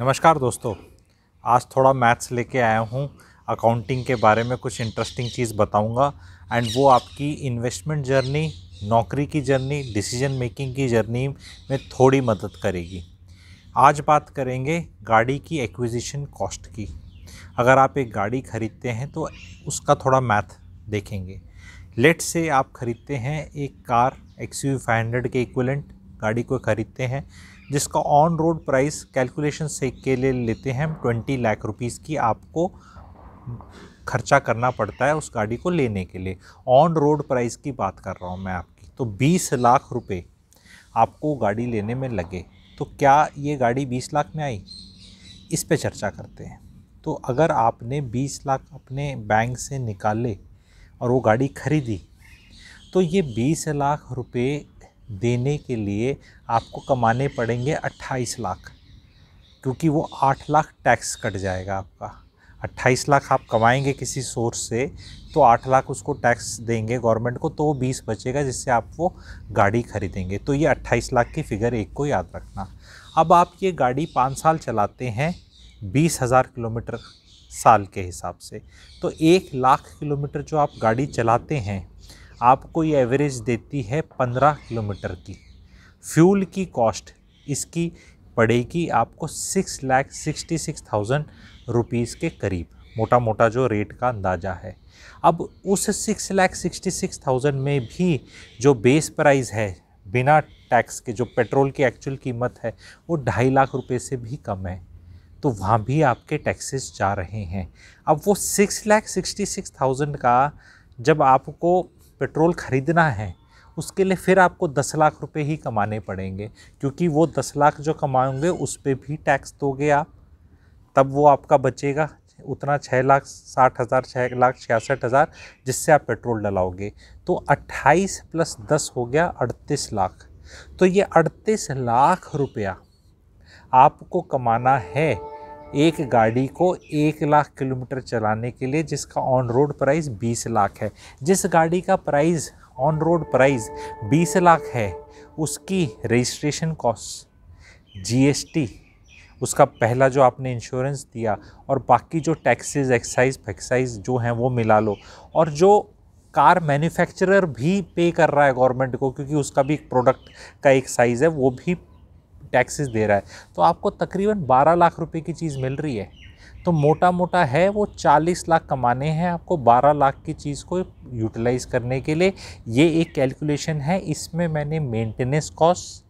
नमस्कार दोस्तों आज थोड़ा मैथ्स लेके आया हूँ अकाउंटिंग के बारे में कुछ इंटरेस्टिंग चीज़ बताऊँगा एंड वो आपकी इन्वेस्टमेंट जर्नी नौकरी की जर्नी डिसीजन मेकिंग की जर्नी में थोड़ी मदद करेगी आज बात करेंगे गाड़ी की एक्विजिशन कॉस्ट की अगर आप एक गाड़ी ख़रीदते हैं तो उसका थोड़ा मैथ देखेंगे लेट से आप ख़रीदते हैं एक car X U five hundred के इक्वलेंट गाड़ी को ख़रीदते हैं जिसका ऑन रोड प्राइस कैलकुलेशन से के लिए लेते हैं हम ट्वेंटी लाख रुपीज़ की आपको खर्चा करना पड़ता है उस गाड़ी को लेने के लिए ऑन रोड प्राइस की बात कर रहा हूँ मैं आपकी तो बीस लाख रुपये आपको गाड़ी लेने में लगे तो क्या ये गाड़ी बीस लाख में आई इस पर चर्चा करते हैं तो अगर आपने बीस लाख अपने बैंक से निकाले और वो गाड़ी खरीदी तो ये बीस लाख रुपए देने के लिए आपको कमाने पड़ेंगे अट्ठाईस लाख क्योंकि वो आठ लाख टैक्स कट जाएगा आपका अट्ठाईस लाख आप कमाएंगे किसी सोर्स से तो आठ लाख उसको टैक्स देंगे गवर्नमेंट को तो बीस बचेगा जिससे आप वो गाड़ी खरीदेंगे तो ये अट्ठाईस लाख की फ़िगर एक को याद रखना अब आप ये गाड़ी पाँच साल चलाते हैं बीस हज़ार किलोमीटर साल के हिसाब से तो एक लाख किलोमीटर जो आप गाड़ी चलाते हैं आपको ये एवरेज देती है पंद्रह किलोमीटर की फ्यूल की कॉस्ट इसकी पड़ेगी आपको six lakh sixty six thousand rupees के करीब मोटा मोटा जो रेट का अंदाज़ा है अब उस six lakh sixty six thousand में भी जो बेस प्राइस है बिना टैक्स के जो पेट्रोल की एक्चुअल कीमत है वो ढाई लाख रुपए से भी कम है तो वहाँ भी आपके टैक्सेस जा रहे हैं अब वो six lakh sixty six thousand का जब आपको पेट्रोल ख़रीदना है उसके लिए फिर आपको दस लाख रुपए ही कमाने पड़ेंगे क्योंकि वो दस लाख जो कमाओगे उस पर भी टैक्स दोगे आप तब वो आपका बचेगा उतना छः लाख साठ हज़ार छः लाख छियासठ हज़ार जिससे आप पेट्रोल डलाओगे तो अट्ठाईस प्लस दस हो गया अड़तीस लाख तो ये अड़तीस लाख रुपया आपको कमाना है एक गाड़ी को एक लाख किलोमीटर चलाने के लिए जिसका ऑन रोड प्राइस बीस लाख है जिस गाड़ी का प्राइस ऑन रोड प्राइस बीस लाख है उसकी रजिस्ट्रेशन कॉस्ट जीएसटी उसका पहला जो आपने इंश्योरेंस दिया और बाकी जो टैक्सेस एक्साइज फैक्साइज जो हैं वो मिला लो और जो कार मैन्युफैक्चरर भी पे कर रहा है गवर्नमेंट को क्योंकि उसका भी एक प्रोडक्ट का एक साइज़ है वो भी टैक्सेस दे रहा है तो आपको तकरीबन बारह लाख रुपये की चीज़ मिल रही है तो मोटा मोटा है वो चालीस लाख कमाने हैं आपको बारह लाख की चीज़ को यूटिलाइज़ करने के लिए ये एक कैलकुलेशन है इसमें मैंने मेंटेनेंस कॉस्ट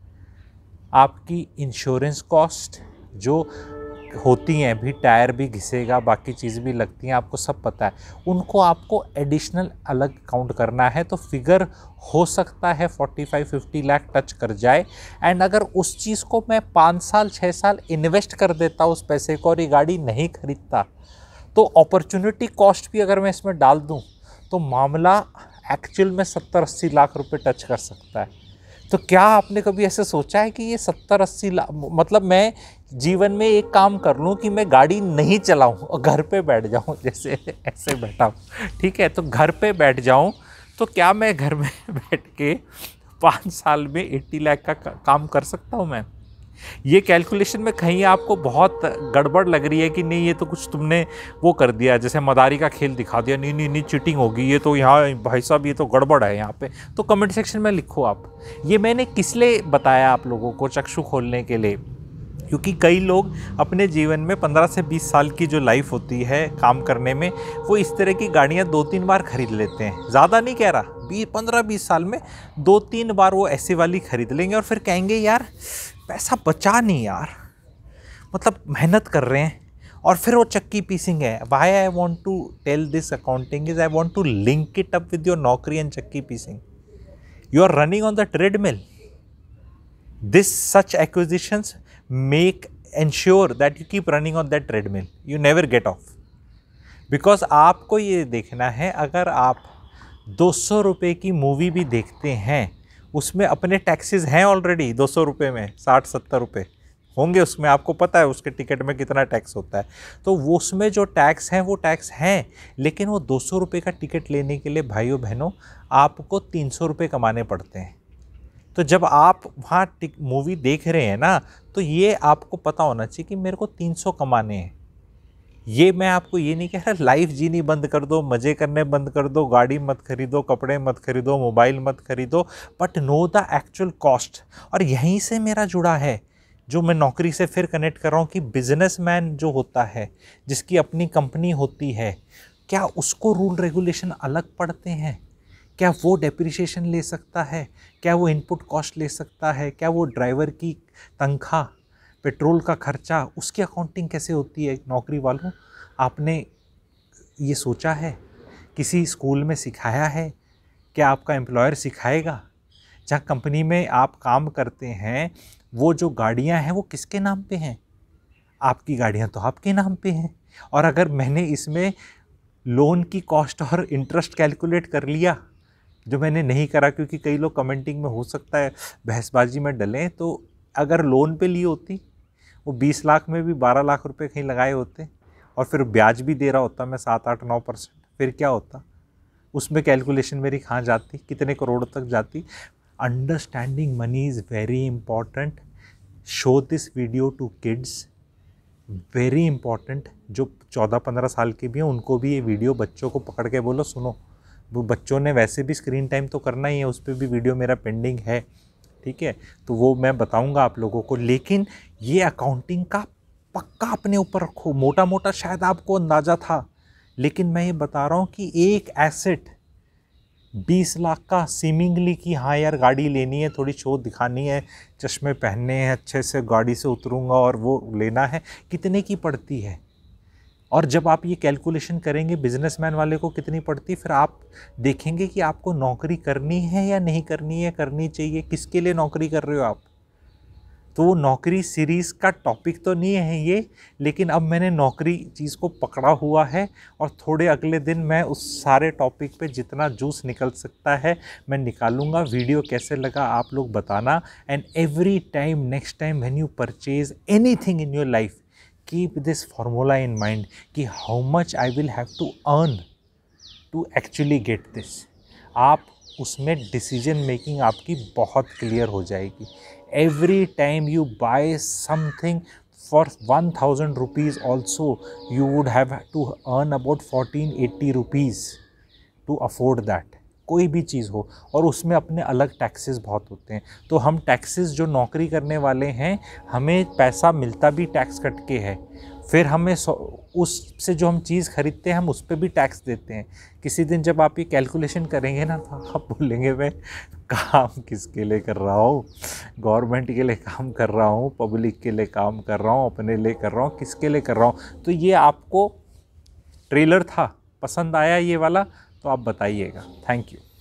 आपकी इंश्योरेंस कॉस्ट जो होती हैं भी टायर भी घिसेगा बाकी चीज़ भी लगती हैं आपको सब पता है उनको आपको एडिशनल अलग काउंट करना है तो फिगर हो सकता है 45-50 लाख टच कर जाए एंड अगर उस चीज़ को मैं पाँच साल छः साल इन्वेस्ट कर देता उस पैसे को और ये गाड़ी नहीं ख़रीदता तो अपॉर्चुनिटी कॉस्ट भी अगर मैं इसमें डाल दूँ तो मामला एक्चुअल में सत्तर अस्सी लाख रुपये टच कर सकता है तो क्या आपने कभी ऐसे सोचा है कि ये सत्तर अस्सी लाख मतलब मैं जीवन में एक काम कर लूँ कि मैं गाड़ी नहीं चलाऊँ और घर पे बैठ जाऊँ जैसे ऐसे बैठा हूँ ठीक है तो घर पे बैठ जाऊँ तो क्या मैं घर में बैठ के पाँच साल में एट्टी लाख का काम कर सकता हूँ मैं ये कैलकुलेशन में कहीं आपको बहुत गड़बड़ लग रही है कि नहीं ये तो कुछ तुमने वो कर दिया जैसे मदारी का खेल दिखा दिया नहीं नहीं नहीं चिटिंग होगी ये तो यहाँ भाई साहब ये तो गड़बड़ है यहाँ पे तो कमेंट सेक्शन में लिखो आप ये मैंने किस लिए बताया आप लोगों को चक्षु खोलने के लिए क्योंकि कई लोग अपने जीवन में 15 से 20 साल की जो लाइफ होती है काम करने में वो इस तरह की गाड़ियाँ दो तीन बार खरीद लेते हैं ज़्यादा नहीं कह रहा बीस पंद्रह बीस साल में दो तीन बार वो ऐसी वाली खरीद लेंगे और फिर कहेंगे यार पैसा बचा नहीं यार मतलब मेहनत कर रहे हैं और फिर वो चक्की पीसिंग है why I want to tell this accounting is I want to link it up with your नौकरी एंड चक्की पीसिंग you are running on the treadmill this such acquisitions make ensure that you keep running on that treadmill you never get off because आपको ये देखना है अगर आप दो सौ रुपये की मूवी भी देखते हैं उसमें अपने टैक्सेस हैं ऑलरेडी दो सौ रुपये में साठ सत्तर रुपये होंगे उसमें आपको पता है उसके टिकट में कितना टैक्स होता है तो वो उसमें जो टैक्स हैं वो टैक्स हैं लेकिन वो दो सौ रुपये का टिकट लेने के लिए भाइयों बहनों आपको तीन सौ रुपये कमाने पड़ते हैं तो जब आप वहाँ मूवी देख रहे हैं ना तो ये आपको पता होना चाहिए कि मेरे को तीन सौ कमाने हैं ये मैं आपको ये नहीं कह रहा लाइफ जीनी बंद कर दो मज़े करने बंद कर दो गाड़ी मत खरीदो कपड़े मत खरीदो मोबाइल मत खरीदो but know the actual cost और यहीं से मेरा जुड़ा है जो मैं नौकरी से फिर कनेक्ट कर रहा हूँ कि बिजनेसमैन जो होता है जिसकी अपनी कंपनी होती है क्या उसको रूल रेगुलेशन अलग पड़ते हैं क्या वो डेप्रिशिएशन ले सकता है क्या वो इनपुट कॉस्ट ले सकता है क्या वो ड्राइवर की तनख्वाह पेट्रोल का खर्चा उसकी अकाउंटिंग कैसे होती है नौकरी वालों आपने ये सोचा है किसी स्कूल में सिखाया है क्या आपका एम्प्लॉयर सिखाएगा जहाँ कंपनी में आप काम करते हैं वो जो गाड़ियाँ हैं वो किसके नाम पे हैं आपकी गाड़ियाँ तो आपके नाम पे हैं और अगर मैंने इसमें लोन की कॉस्ट और इंटरेस्ट कैलकुलेट कर लिया जो मैंने नहीं करा क्योंकि कई लोग कमेंटिंग में हो सकता है बहसबाजी में डलें तो अगर लोन पे ली होती वो बीस लाख में भी बारह लाख रुपये कहीं लगाए होते और फिर ब्याज भी दे रहा होता मैं सात आठ नौ परसेंट फिर क्या होता उसमें कैलकुलेशन मेरी कहाँ जाती कितने करोड़ तक जाती understanding money is very important show this video to kids very important जो चौदह पंद्रह साल के भी हैं उनको भी ये वीडियो बच्चों को पकड़ के बोलो सुनो वो बच्चों ने वैसे भी स्क्रीन टाइम तो करना ही है उस पर भी वीडियो मेरा पेंडिंग है ठीक है तो वो मैं बताऊंगा आप लोगों को लेकिन ये अकाउंटिंग का पक्का अपने ऊपर रखो मोटा मोटा शायद आपको अंदाज़ा था लेकिन मैं ये बता रहा हूँ कि एक एसेट 20 लाख का सीमिंगली कि हाँ यार गाड़ी लेनी है थोड़ी शो दिखानी है चश्मे पहनने हैं अच्छे से गाड़ी से उतरूँगा और वो लेना है कितने की पड़ती है और जब आप ये कैलकुलेशन करेंगे बिजनेसमैन वाले को कितनी पड़ती फिर आप देखेंगे कि आपको नौकरी करनी है या नहीं करनी है करनी चाहिए किसके लिए नौकरी कर रहे हो आप तो वो नौकरी सीरीज़ का टॉपिक तो नहीं है ये लेकिन अब मैंने नौकरी चीज़ को पकड़ा हुआ है और थोड़े अगले दिन मैं उस सारे टॉपिक पे जितना जूस निकल सकता है मैं निकालूंगा वीडियो कैसे लगा आप लोग बताना and every time next time when you purchase thing in your life keep this formula in mind कि how much I will have to earn to actually get this आप उसमें डिसीजन मेकिंग आपकी बहुत क्लियर हो जाएगी every time you buy something for one thousand rupees also you would have to earn about fourteen eighty rupees to afford that कोई भी चीज़ हो और उसमें अपने अलग टैक्सेस बहुत होते हैं तो हम टैक्सेस जो नौकरी करने वाले हैं हमें पैसा मिलता भी टैक्स कट के है फिर हमें उससे जो हम चीज़ ख़रीदते हैं हम उस पर भी टैक्स देते हैं किसी दिन जब आप ये कैलकुलेशन करेंगे ना तो आप बोलेंगे मैं काम किसके लिए कर रहा हूँ गवर्नमेंट के लिए काम कर रहा हूँ पब्लिक के लिए काम कर रहा हूँ अपने लिए कर रहा हूँ किसके लिए कर रहा हूँ तो ये आपको ट्रेलर था पसंद आया ये वाला तो आप बताइएगा थैंक यू